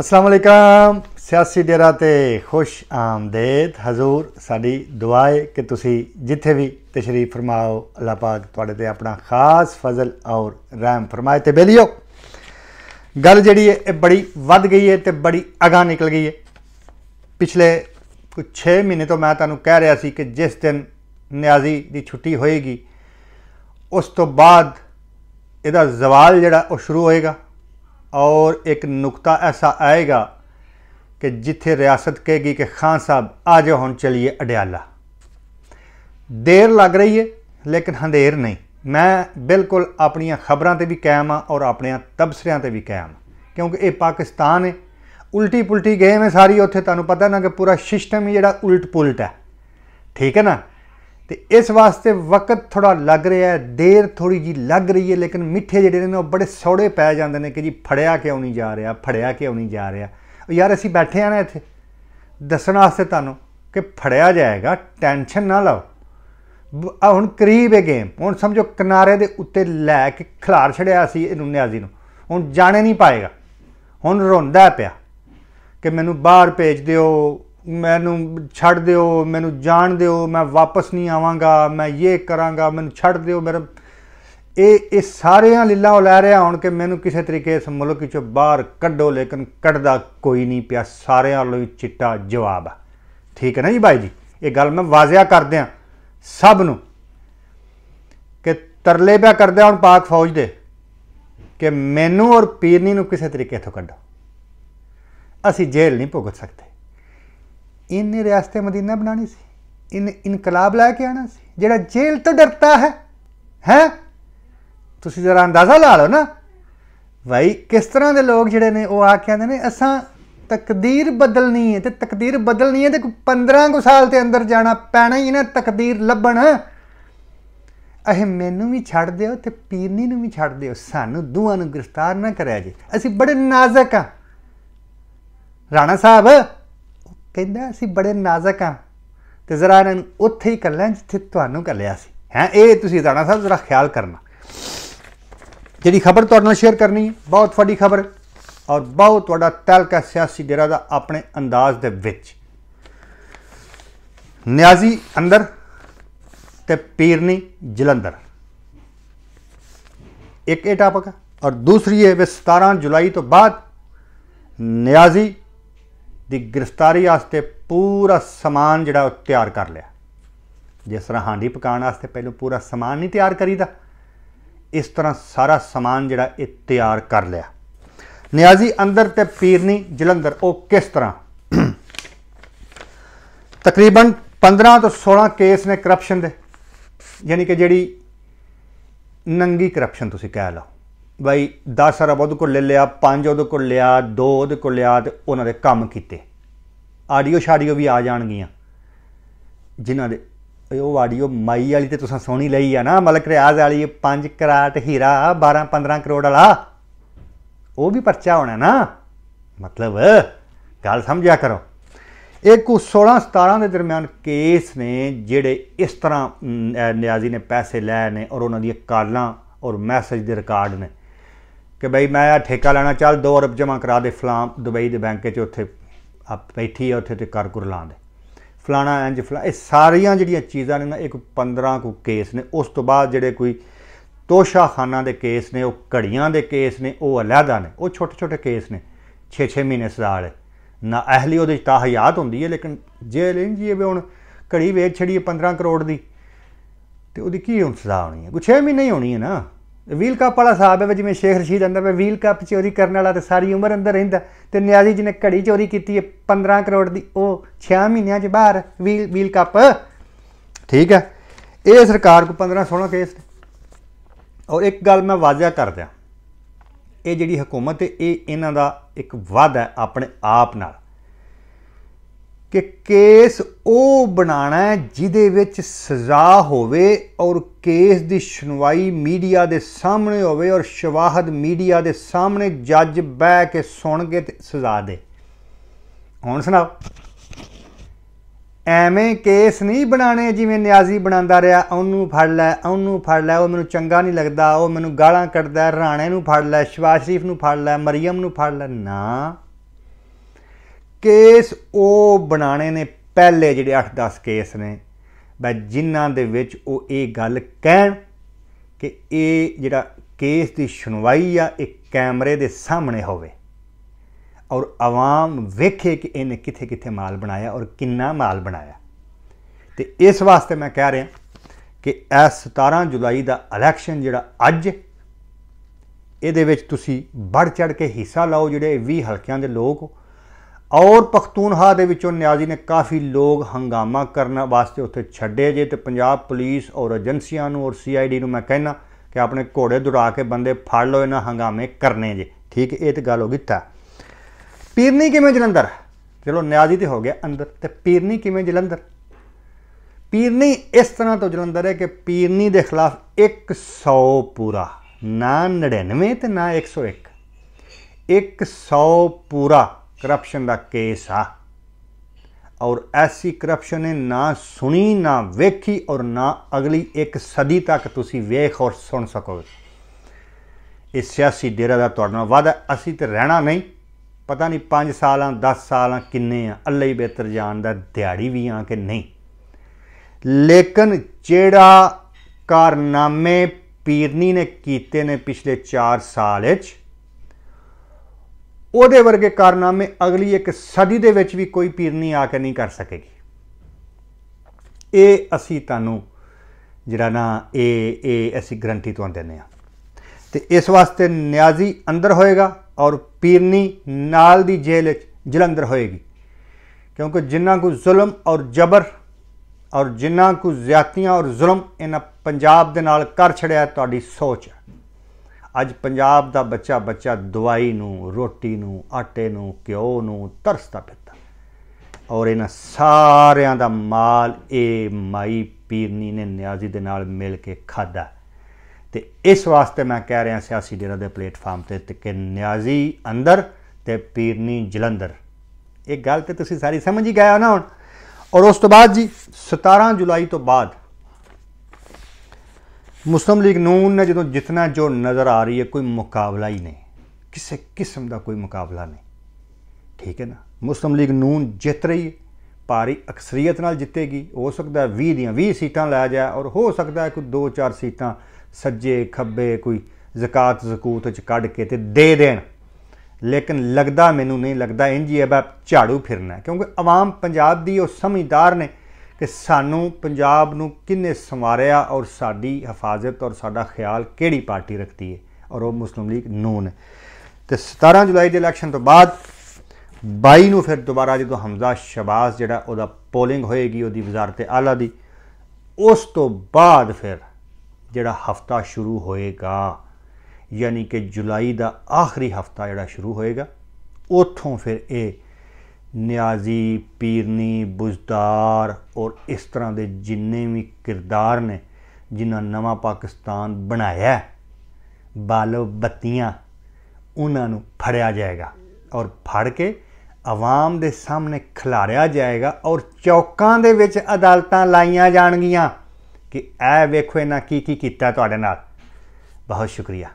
ਅਸਲਾਮ ਅਲੈਕਮ ਸਿਆਸੀ ਡੇਰਾ ਤੇ ਖੁਸ਼ ਆਮਦੇਦ ਹਜ਼ੂਰ ਸਾਡੀ ਦੁਆ ਹੈ ਕਿ ਤੁਸੀਂ ਜਿੱਥੇ ਵੀ ਤਸ਼ਰੀਫ ਫਰਮਾਓ ਅੱਲਾਹ ਪਾਕ ਤੁਹਾਡੇ ਤੇ ਆਪਣਾ ਖਾਸ ਫਜ਼ਲ ਔਰ ਰਹਿਮ ਫਰਮਾਏ ਤੇ ਬੇਲਿਓ ਗੱਲ ਜਿਹੜੀ ਹੈ ਇਹ ਬੜੀ ਵੱਧ ਗਈ ਹੈ ਤੇ ਬੜੀ ਅਗਾ ਨਿਕਲ ਗਈ ਹੈ ਪਿਛਲੇ ਕੁਝ 6 ਮਹੀਨੇ ਤੋਂ ਮੈਂ ਤੁਹਾਨੂੰ ਕਹਿ ਰਿਹਾ ਸੀ ਕਿ ਜਿਸ ਦਿਨ ਨਿਆਜ਼ੀ ਦੀ ਛੁੱਟੀ ਹੋਏਗੀ ਉਸ ਤੋਂ ਬਾਅਦ ਇਹਦਾ ਜ਼ਵਾਲ ਜਿਹੜਾ ਉਹ ਸ਼ੁਰੂ ਹੋਏਗਾ ਔਰ ਇੱਕ ਨੁਕਤਾ ਐਸਾ ਆਏਗਾ ਕਿ ਜਿੱਥੇ ਰਿਆਸਤ ਕਹੇਗੀ ਕਿ ਖਾਨ ਸਾਹਿਬ ਆ ਜਾ ਹੁਣ चलिए ਅਡਿਆਲਾ ਦੇਰ ਲੱਗ ਰਹੀ ਹੈ ਲੇਕਿਨ ਹਨੇਰ ਨਹੀਂ ਮੈਂ ਬਿਲਕੁਲ ਆਪਣੀਆਂ ਖਬਰਾਂ ਤੇ ਵੀ ਕਾਇਮ ਆ ਔਰ ਆਪਣੇ ਤਬਸਰਿਆਂ ਤੇ ਵੀ ਕਾਇਮ ਕਿਉਂਕਿ ਇਹ ਪਾਕਿਸਤਾਨ ਹੈ ਉਲਟੀ ਪੁਲਟੀ ਗਏ ਮੈਂ ਸਾਰੀ ਉੱਥੇ ਤੁਹਾਨੂੰ ਪਤਾ ਨਾ ਕਿ ਪੂਰਾ ਸਿਸਟਮ ਹੀ ਜਿਹੜਾ ਉਲਟ ਪੁਲਟ ਹੈ ਠੀਕ ਹੈ ਨਾ ਤੇ ਇਸ ਵਾਸਤੇ ਵਕਤ ਥੋੜਾ ਲੱਗ ਰਿਹਾ ਹੈ ਦੇਰ ਥੋੜੀ ਜੀ ਲੱਗ ਰਹੀ ਹੈ ਲੇਕਿਨ ਮਿੱਠੇ ਜਿਹੜੇ ਨੇ ਉਹ ਬੜੇ ਸੌੜੇ ਪੈ ਜਾਂਦੇ ਨੇ ਕਿ ਜੀ ਫੜਿਆ ਕਿਉਂ ਨਹੀਂ ਜਾ ਰਿਹਾ ਫੜਿਆ ਕਿਉਂ ਨਹੀਂ ਜਾ ਰਿਹਾ ਯਾਰ ਅਸੀਂ ਬੈਠੇ ਆ ਨਾ ਇੱਥੇ ਦੱਸਣ ਵਾਸਤੇ ਤੁਹਾਨੂੰ ਕਿ ਫੜਿਆ ਜਾਏਗਾ ਟੈਨਸ਼ਨ ਨਾ ਲਓ ਹੁਣ ਕਰੀਬ ਹੈ ਗੇਮ ਹੁਣ ਸਮਝੋ ਕਿਨਾਰੇ ਦੇ ਉੱਤੇ ਲੈ ਕੇ ਖਿਲਾਰ ਛੜਿਆ ਸੀ ਇਹਨੂੰ ਨਿਆਜ਼ੀ ਨੂੰ ਹੁਣ ਜਾਣੇ ਨਹੀਂ ਪਾਏਗਾ ਹੁਣ ਰੋਂਦਾ ਪਿਆ ਕਿ ਮੈਨੂੰ ਬਾਹਰ ਭੇਜ ਦਿਓ ਮੈਨੂੰ ਛੱਡ ਦਿਓ ਮੈਨੂੰ ਜਾਣ ਦਿਓ ਮੈਂ ਵਾਪਸ ਨਹੀਂ ਆਵਾਂਗਾ ਮੈਂ ਇਹ ਕਰਾਂਗਾ ਮੈਨੂੰ ਛੱਡ ਦਿਓ ਮੇਰਾ ਇਹ ਇਹ ਸਾਰਿਆਂ ਲੀਲਾ ਉਲਾ ਰਿਹਾ ਹੁਣ ਕਿ ਮੈਨੂੰ ਕਿਸੇ ਤਰੀਕੇ ਇਸ ਮੁਲਕ ਵਿੱਚੋਂ ਬਾਹਰ ਕੱਢੋ ਲੇਕਿਨ ਕੱਢਦਾ ਕੋਈ ਨਹੀਂ ਪਿਆ ਸਾਰਿਆਂ ਲਈ ਚਿੱਟਾ ਜਵਾਬ ਆ ਠੀਕ ਹੈ ਨਾ ਜੀ ਭਾਈ ਜੀ ਇਹ ਗੱਲ ਮੈਂ ਵਾਜ਼ਿਆ ਕਰਦੇ ਆ ਸਭ ਨੂੰ ਕਿ ਤਰਲੇ ਪਿਆ ਕਰਦੇ ਹੁਣ ਪਾਕ ਫੌਜ ਦੇ ਕਿ ਮੈਨੂੰ ਔਰ ਪੀਰਨੀ ਨੂੰ ਕਿਸੇ ਤਰੀਕੇ ਤੋਂ ਕੱਢੋ ਅਸੀਂ ਜੇਲ੍ਹ ਨਹੀਂ ਭੁਗਤ ਸਕਦੇ ਇਹਨੇ ਰਿਆਸਤੇ ਮਦੀਨਾ ਬਣਾਣੀ ਸੀ ਇਹਨੇ ਇਨਕਲਾਬ ਲੈ ਕੇ ਆਣਾ ਸੀ ਜਿਹੜਾ ਜੇਲ੍ਹ ਤੋਂ ਡਰਦਾ ਹੈ ਹੈ ਤੁਸੀਂ ਜ਼ਰਾ ਅੰਦਾਜ਼ਾ ਲਾ ਲਓ ਨਾ ਭਾਈ ਕਿਸ ਤਰ੍ਹਾਂ ਦੇ ਲੋਕ ਜਿਹੜੇ ਨੇ ਉਹ ਆ ਕੇ ਕਹਿੰਦੇ ਨੇ ਅਸਾਂ ਤਕਦੀਰ ਬਦਲਣੀ ਹੈ ਤੇ ਤਕਦੀਰ ਬਦਲਣੀ ਹੈ ਤੇ 15 ਕੁ ਸਾਲ ਤੇ ਅੰਦਰ ਜਾਣਾ ਪੈਣਾ ਹੀ ਨਾ ਤਕਦੀਰ ਲੱਭਣ ਅਹ ਮੈਨੂੰ ਵੀ ਛੱਡ ਦਿਓ ਤੇ ਪੀਰਨੀ ਨੂੰ ਵੀ ਛੱਡ ਦਿਓ ਸਾਨੂੰ ਦੋਵਾਂ ਨੂੰ ਗ੍ਰਿਫਤਾਰ ਨਾ ਕਰਿਆ ਜੇ ਅਸੀਂ ਬੜੇ ਨਾਜ਼ਕ ਆ ਰਾਣਾ ਸਾਹਿਬ ਕਹਿੰਦਾ ਅਸੀਂ ਬੜੇ ਨਾਜ਼ਕ ਆ ਤੇ ਜ਼ਰਾ ਇਹਨਾਂ ਨੂੰ ਉੱਥੇ ਹੀ ਕੱਲਿਆ ਜਿੱਥੇ ਤੁਹਾਨੂੰ ਕੱਲਿਆ ਸੀ ਹੈ ਇਹ ਤੁਸੀਂ ਦਾਣਾ ਸਾਹਿਬ ਜ਼ਰਾ ਖਿਆਲ ਕਰਨਾ ਜਿਹੜੀ ਖਬਰ ਤੁਹਾਡੇ ਨਾਲ ਸ਼ੇਅਰ ਕਰਨੀ ਹੈ ਬਹੁਤ ਵੱਡੀ ਖਬਰ ਔਰ ਬਹੁਤ ਤੁਹਾਡਾ ਤਲਕਾ ਸਿਆਸੀ ਡੇਰਾ ਦਾ ਆਪਣੇ ਅੰਦਾਜ਼ ਦੇ ਵਿੱਚ ਨਿਆਜ਼ੀ ਅੰਦਰ ਤੇ ਪੀਰਨੀ ਜਲੰਧਰ ਇੱਕ ਇਹ ਟਾਪਕ ਔਰ ਦੂਸਰੀ ਹੈ ਵੀ 17 ਜੁਲਾਈ ਤੋਂ ਬਾਅਦ ਨਿਆਜ਼ੀ ਦੀ ਗ੍ਰਿਫਤਾਰੀ ਵਾਸਤੇ ਪੂਰਾ ਸਮਾਨ ਜਿਹੜਾ ਉਹ ਤਿਆਰ ਕਰ ਲਿਆ ਜਿਸ ਤਰ੍ਹਾਂ ਹਾਂਡੀ ਪਕਾਉਣ ਵਾਸਤੇ ਪਹਿਲਾਂ ਪੂਰਾ ਸਮਾਨ ਨਹੀਂ ਤਿਆਰ ਕਰੀਦਾ ਇਸ ਤਰ੍ਹਾਂ ਸਾਰਾ ਸਮਾਨ ਜਿਹੜਾ ਇਹ ਤਿਆਰ ਕਰ ਲਿਆ ਨਿਆਜ਼ੀ ਅੰਦਰ ਤੇ ਪੀਰਨੀ ਜਲੰਧਰ ਉਹ ਕਿਸ ਤਰ੍ਹਾਂ ਤਕਰੀਬਨ 15 ਤੋਂ 16 ਕੇਸ ਨੇ ਕਰਪਸ਼ਨ ਦੇ ਯਾਨੀ ਕਿ ਜਿਹੜੀ ਨੰਗੀ ਕਰਪਸ਼ਨ ਤੁਸੀਂ ਕਹਿ ਲਓ ਬਈ 10 ਅਰਬ ਉਹਦੇ ਕੋਲ ਲੈ ਲਿਆ 5 ਉਹਦੇ ਕੋਲ ਲਿਆ 2 ਉਹਦੇ ਕੋਲ ਲਿਆ ਤੇ ਉਹਨਾਂ ਦੇ ਕੰਮ ਕੀਤੇ ਆਡੀਓ ਸ਼ਾਡੀਓ ਵੀ ਆ ਜਾਣਗੀਆਂ ਜਿਨ੍ਹਾਂ ਦੇ ਉਹ ਆਡੀਓ ਮਾਈ ਵਾਲੀ ਤੇ ਤੁਸੀਂ ਸੋਣੀ ਲਈ ਆ ਨਾ ਮਲਕ ਰਿਆਜ਼ ਵਾਲੀ 5 ਕਰਾਟ ਹੀਰਾ 12 15 ਕਰੋੜ ਵਾਲਾ ਉਹ ਵੀ ਪਰਚਾ ਹੋਣਾ ਨਾ ਮਤਲਬ ਗੱਲ ਸਮਝਿਆ ਕਰੋ ਇੱਕ 16 17 ਦੇ ਦਰਮਿਆਨ ਕੇਸ ਨੇ ਜਿਹੜੇ ਇਸ ਤਰ੍ਹਾਂ ਨਿਆਜ਼ੀ ਨੇ ਪੈਸੇ ਲੈ ਨੇ ਔਰ ਉਹਨਾਂ ਦੀਆਂ ਕਾਲਾਂ ਔਰ ਮੈਸੇਜ ਦੇ ਰਿਕਾਰਡ ਨੇ ਕਿ ਬਈ ਮੈਂ ਆ ਠੇਕਾ ਲੈਣਾ ਚੱਲ 2 ਅਰਬ ਜਮਾ ਕਰਾ ਦੇ ਫਲਾਂ ਦੁਬਈ ਦੇ ਬੈਂਕ 'ਚ ਉੱਥੇ ਆ ਬੈਠੀ ਆ ਉੱਥੇ ਤੇ ਕਰ ਕੁਰ ਦੇ ਫਲਾਣਾ ਇੰਜ ਫਲਾ ਇਹ ਸਾਰੀਆਂ ਜਿਹੜੀਆਂ ਚੀਜ਼ਾਂ ਨੇ ਨਾ ਇੱਕ 15 ਕੋ ਕੇਸ ਨੇ ਉਸ ਤੋਂ ਬਾਅਦ ਜਿਹੜੇ ਕੋਈ ਤੋਸ਼ਾ ਖਾਨਾ ਦੇ ਕੇਸ ਨੇ ਉਹ ਘੜੀਆਂ ਦੇ ਕੇਸ ਨੇ ਉਹ ਅਲੱਗਾ ਨੇ ਉਹ ਛੋਟੇ ਛੋਟੇ ਕੇਸ ਨੇ 6-6 ਮਹੀਨੇ ਸਜ਼ਾ ਵਾਲੇ ਨਾ ਅਹਲੀ ਉਹਦੇ ਤਾਂ ਹਯਾਤ ਹੁੰਦੀ ਹੈ ਲੇਕਿਨ ਜੇ ਲੈਣ ਜੀ ਇਹ ਹੁਣ ਘੜੀ ਵੇਚ ਛੜੀ 15 ਕਰੋੜ ਦੀ ਤੇ ਉਹਦੀ ਕੀ ਹੁਣ ਸਜ਼ਾ ਹੋਣੀ ਹੈ ਕੁਛ 6 ਮਹੀਨੇ ਹੀ ਹੋਣੀ ਹੈ ਨਾ ਵੀਲ ਕੱਪ ਵਾਲਾ ਸਾਹਿਬ ਹੈ ਜਿਵੇਂ ਸ਼ੇਖ ਰਸ਼ੀਦ ਅੰਦਰ ਵੀ ਵੀਲ ਕੱਪ ਚੋਰੀ ਕਰਨ ਵਾਲਾ ਤੇ ਸਾਰੀ ਉਮਰ ਅੰਦਰ ਰਹਿੰਦਾ ਤੇ ਨਿਆਜ਼ੀ ਜੀ ਨੇ ਘੜੀ ਚੋਰੀ ਕੀਤੀ ਹੈ 15 ਕਰੋੜ ਦੀ ਉਹ 6 ਮਹੀਨਿਆਂ 'ਚ ਬਾਹਰ ਵੀਲ ਵੀਲ ਕੱਪ ਠੀਕ ਹੈ ਇਹ ਸਰਕਾਰ ਕੋ 15 16 ਕੇਸ ਔਰ ਇੱਕ ਗੱਲ ਮੈਂ ਵਾਜ਼ਿਆ ਕਰ ਦਿਆਂ ਇਹ ਜਿਹੜੀ ਹਕੂਮਤ ਹੈ ਇਹ ਇਹਨਾਂ ਦਾ ਇੱਕ ਵਾਅਦਾ ਹੈ ਆਪਣੇ ਆਪ ਨਾਲ ਕਿ ਕੇਸ ਉਹ ਬਣਾਣਾ ਜਿਹਦੇ ਵਿੱਚ ਸਜ਼ਾ ਹੋਵੇ ਔਰ ਕੇਸ ਦੀ ਸੁਣਵਾਈ ਮੀਡੀਆ ਦੇ ਸਾਹਮਣੇ ਹੋਵੇ ਔਰ ਸ਼ਵਾਹਦ ਮੀਡੀਆ ਦੇ ਸਾਹਮਣੇ ਜੱਜ ਬਹਿ ਕੇ ਸੁਣ ਕੇ ਤੇ ਸਜ਼ਾ ਦੇ ਹੁਣ ਸੁਣਾਓ ਐਵੇਂ ਕੇਸ ਨਹੀਂ ਬਣਾਣੇ ਜਿਵੇਂ ਨਿਆਜ਼ੀ ਬਣਾਉਂਦਾ ਰਿਹਾ ਉਹਨੂੰ ਫੜ ਲੈ ਉਹਨੂੰ ਫੜ ਲੈ ਉਹ ਮੈਨੂੰ ਚੰਗਾ ਨਹੀਂ ਲੱਗਦਾ ਉਹ ਮੈਨੂੰ ਗਾਲਾਂ ਕੱਢਦਾ ਰਾਣੇ ਨੂੰ ਫੜ ਲੈ ਸ਼ਵਾਸ਼ਰੀਫ ਸ਼ਰੀਫ ਨੂੰ ਫੜ ਲੈ ਮਰੀਮ ਨੂੰ ਫੜ ਲੈ ਨਾ ਕੇਸ ਉਹ ਬਣਾਣੇ ਨੇ ਪਹਿਲੇ ਜਿਹੜੇ 8-10 ਕੇਸ ਨੇ ਬਈ ਜਿਨ੍ਹਾਂ ਦੇ ਵਿੱਚ ਉਹ ਇਹ ਗੱਲ ਕਹਿਣ ਕਿ ਇਹ ਜਿਹੜਾ ਕੇਸ ਦੀ ਸੁਣਵਾਈ ਆ ਇੱਕ ਕੈਮਰੇ ਦੇ ਸਾਹਮਣੇ ਹੋਵੇ ਔਰ ਆਵਾਮ ਵੇਖੇ ਕਿ ਇਹਨੇ ਕਿੱਥੇ ਕਿੱਥੇ ਮਾਲ ਬਣਾਇਆ ਔਰ ਕਿੰਨਾ ਮਾਲ ਬਣਾਇਆ ਤੇ ਇਸ ਵਾਸਤੇ ਮੈਂ ਕਹਿ ਰਿਹਾ ਕਿ ਇਸ 17 ਜੁਲਾਈ ਦਾ ਇਲੈਕਸ਼ਨ ਜਿਹੜਾ ਅੱਜ ਇਹਦੇ ਵਿੱਚ ਤੁਸੀਂ ਵੱਧ ਚੜ ਕੇ ਹਿੱਸਾ ਲਓ ਜਿਹੜੇ 20 ਹਲਕਿਆਂ ਦੇ ਲੋਕ ਔਰ ਪਖਤੂਨਹਾ ਦੇ ਵਿੱਚੋਂ ਨਿਆਜ਼ੀ ਨੇ ਕਾਫੀ ਲੋਕ ਹੰਗਾਮਾ ਕਰਨ ਵਾਸਤੇ ਉੱਥੇ ਛੱਡੇ ਜੇ ਤੇ ਪੰਜਾਬ ਪੁਲਿਸ ਔਰ ਏਜੰਸੀਆਂ ਨੂੰ ਔਰ ਸੀਆਈਡੀ ਨੂੰ ਮੈਂ ਕਹਿਣਾ ਕਿ ਆਪਣੇ ਘੋੜੇ ਦੁਰਾ ਕੇ ਬੰਦੇ ਫੜ ਲਓ ਇਹਨਾਂ ਹੰਗਾਮੇ ਕਰਨੇ ਜੇ ਠੀਕ ਇਹ ਤੇ ਗੱਲ ਹੋ ਗਈ ਤਾਂ ਪੀਰਨੀ ਕਿਵੇਂ ਜਲੰਧਰ ਚਲੋ ਨਿਆਜ਼ੀ ਤੇ ਹੋ ਗਿਆ ਅੰਦਰ ਤੇ ਪੀਰਨੀ ਕਿਵੇਂ ਜਲੰਧਰ ਪੀਰਨੀ ਇਸ ਤਰ੍ਹਾਂ ਤੋਂ ਜਲੰਧਰ ਹੈ ਕਿ ਪੀਰਨੀ ਦੇ ਖਿਲਾਫ 100 ਪੂਰਾ ਨਾ 99 ਤੇ ਨਾ 101 100 ਪੂਰਾ ਕਰਪਸ਼ਨ ਦਾ ਕੇਸ ਆ ਔਰ ਐਸੀ ਕਰਪਸ਼ਨ ਨੇ ਨਾ ਸੁਣੀ ਨਾ ਵੇਖੀ ਔਰ ਨਾ ਅਗਲੀ ਇੱਕ ਸਦੀ ਤੱਕ ਤੁਸੀਂ ਵੇਖ ਔਰ ਸੁਣ ਸਕੋਗੇ ਇਹ ਸਿਆਸੀ ਡੇਰਾ ਦਾ ਤੁਹਾਡਾ ਵਾਦਾ ਅਸੀਂ ਤੇ ਰਹਿਣਾ ਨਹੀਂ ਪਤਾ ਨਹੀਂ 5 ਸਾਲਾਂ 10 ਸਾਲਾਂ ਕਿੰਨੇ ਆ ਅੱਲਾ ਹੀ ਬਿਹਤਰ ਜਾਣਦਾ ਦਿਹਾੜੀ ਵੀ ਆ ਕਿ ਨਹੀਂ ਲੇਕਿਨ ਜਿਹੜਾ ਕਾਰਨਾਮੇ ਪੀਰਨੀ ਨੇ ਕੀਤੇ ਨੇ ਪਿਛਲੇ 4 ਸਾਲ ਵਿੱਚ ਉਹਦੇ ਵਰਗੇ ਕਾਰਨਾਮੇ ਅਗਲੀ ਇੱਕ ਸਦੀ ਦੇ ਵਿੱਚ ਵੀ ਕੋਈ ਪੀਰਨੀ ਆ ਕੇ ਨਹੀਂ ਕਰ ਸਕੇਗੀ ਇਹ ਅਸੀਂ ਤੁਹਾਨੂੰ ਜਿਹੜਾ ਨਾ ਇਹ ਇਹ ਅਸੀਂ ਗਰੰਟੀ ਤੁਹਾਨੂੰ ਦਿੰਦੇ ਆ ਤੇ ਇਸ ਵਾਸਤੇ ਨਿਆਜ਼ੀ ਅੰਦਰ ਹੋਏਗਾ ਔਰ ਪੀਰਨੀ ਨਾਲ ਦੀ ਜੇਲ੍ਹ ਵਿੱਚ ਜਲੰਧਰ ਹੋਏਗੀ ਕਿਉਂਕਿ ਜਿੰਨਾ ਕੋ ਜ਼ੁਲਮ ਔਰ ਜ਼ਬਰ ਔਰ ਜਿੰਨਾ ਕੋ ਜ਼ਿਆਤੀਆਂ ਔਰ ਜ਼ੁਲਮ ਇਹਨਾਂ ਪੰਜਾਬ ਦੇ ਨਾਲ ਕਰ ਛੜਿਆ ਤੁਹਾਡੀ ਸੋਚ ਹੈ ਅੱਜ ਪੰਜਾਬ ਦਾ ਬੱਚਾ ਬੱਚਾ ਦਵਾਈ ਨੂੰ ਰੋਟੀ ਨੂੰ ਆਟੇ ਨੂੰ ਘਿਓ ਨੂੰ ਤਰਸਦਾ ਫਿਰਦਾ ਔਰ ਇਹਨਾਂ ਸਾਰਿਆਂ ਦਾ ਮਾਲ ਇਹ ਮਾਈ ਪੀਰਨੀ ਨੇ ਨਿਆਜ਼ੀ ਦੇ ਨਾਲ ਮਿਲ ਕੇ ਖਾਦਾ ਤੇ ਇਸ ਵਾਸਤੇ ਮੈਂ ਕਹਿ ਰਿਹਾ ਸਿਆਸੀ ਡੇਰਾ ਦੇ ਪਲੇਟਫਾਰਮ ਤੇ ਕਿ ਨਿਆਜ਼ੀ ਅੰਦਰ ਤੇ ਪੀਰਨੀ ਜਲੰਧਰ ਇਹ ਗੱਲ ਤੇ ਤੁਸੀਂ ਸਾਰੀ ਸਮਝ ਹੀ ਗਏ ਹੋ ਨਾ ਹੁਣ ਔਰ ਉਸ ਤੋਂ ਬਾਅਦ ਜੀ 17 ਜੁਲਾਈ ਤੋਂ ਬਾਅਦ ਮੁਸਲਮ ਲੀਗ ਨੂਨ ਨੇ ਜਦੋਂ ਜਿੰਨਾ ਜੋ ਨਜ਼ਰ ਆ ਰਹੀ ਹੈ ਕੋਈ ਮੁਕਾਬਲਾ ਹੀ ਨਹੀਂ ਕਿਸੇ ਕਿਸਮ ਦਾ ਕੋਈ ਮੁਕਾਬਲਾ ਨਹੀਂ ਠੀਕ ਹੈ ਨਾ ਮੁਸਲਮ ਲੀਗ ਨੂਨ ਜਿੱਤ ਰਹੀ ਹੈ ਭਾਰੀ ਅਕਸਰੀਅਤ ਨਾਲ ਜਿੱਤੇਗੀ ਹੋ ਸਕਦਾ 20 ਦੀਆਂ 20 ਸੀਟਾਂ ਲੈ ਜਾਏ ਔਰ ਹੋ ਸਕਦਾ ਕੋਈ ਦੋ ਚਾਰ ਸੀਟਾਂ ਸੱਜੇ ਖੱਬੇ ਕੋਈ ਜ਼ਕਾਤ ਜ਼ਕੂਤ ਚ ਕੱਢ ਕੇ ਤੇ ਦੇ ਦੇਣ ਲੇਕਿਨ ਲੱਗਦਾ ਮੈਨੂੰ ਨਹੀਂ ਲੱਗਦਾ ਇੰਜ ਹੀ ਹੈ ਬਾ ਝਾੜੂ ਫਿਰਨਾ ਕਿਉਂਕਿ ਆਵਾਮ ਪੰਜਾਬ ਦੀ ਉਹ ਸਮਝਦਾਰ ਨੇ ਕਿ ਸਾਨੂੰ ਪੰਜਾਬ ਨੂੰ ਕਿੰਨੇ ਸਮਾਰਿਆ ਔਰ ਸਾਡੀ ਹਫਾਜ਼ਤ ਔਰ ਸਾਡਾ ਖਿਆਲ ਕਿਹੜੀ ਪਾਰਟੀ ਰੱਖਦੀ ਹੈ ਔਰ ਉਹ ਮੁਸਲਮ ਲੀਗ ਨੂਨ ਤੇ 17 ਜੁਲਾਈ ਦੇ ਇਲੈਕਸ਼ਨ ਤੋਂ ਬਾਅਦ 22 ਨੂੰ ਫਿਰ ਦੁਬਾਰਾ ਜਦੋਂ ਹਮਜ਼ਾ ਸ਼ਬਾਜ਼ ਜਿਹੜਾ ਉਹਦਾ ਪੋਲਿੰਗ ਹੋਏਗੀ ਉਹਦੀ ਵਜ਼ਾਰਤ ਆਲਾ ਦੀ ਉਸ ਤੋਂ ਬਾਅਦ ਫਿਰ ਜਿਹੜਾ ਹਫਤਾ ਸ਼ੁਰੂ ਹੋਏਗਾ ਯਾਨੀ ਕਿ ਜੁਲਾਈ ਦਾ ਆਖਰੀ ਹਫਤਾ ਜਿਹੜਾ ਸ਼ੁਰੂ ਹੋਏਗਾ ਉਥੋਂ ਫਿਰ ਇਹ ਨਿਆਜ਼ੀ ਪੀਰਨੀ ਬੁਜ਼ਦਾਰ ਔਰ ਇਸ ਤਰ੍ਹਾਂ ਦੇ ਜਿੰਨੇ ਵੀ ਕਿਰਦਾਰ ਨੇ ਜਿਨ੍ਹਾਂ ਨਵਾਂ ਪਾਕਿਸਤਾਨ ਬਣਾਇਆ ਬਾਲੋ ਬੱਤੀਆਂ ਉਹਨਾਂ ਨੂੰ ਫੜਿਆ ਜਾਏਗਾ ਔਰ ਫੜ ਕੇ ਆਵਾਮ ਦੇ ਸਾਹਮਣੇ ਖਿਲਾਰਿਆ ਜਾਏਗਾ ਔਰ ਚੌਕਾਂ ਦੇ ਵਿੱਚ ਅਦਾਲਤਾਂ ਲਾਈਆਂ ਜਾਣਗੀਆਂ ਕਿ ਐ ਵੇਖੋ ਇਹਨਾਂ ਕੀ ਕੀ ਕੀਤਾ ਤੁਹਾਡੇ ਨਾਲ ਬਹੁਤ ਸ਼ੁਕਰੀਆ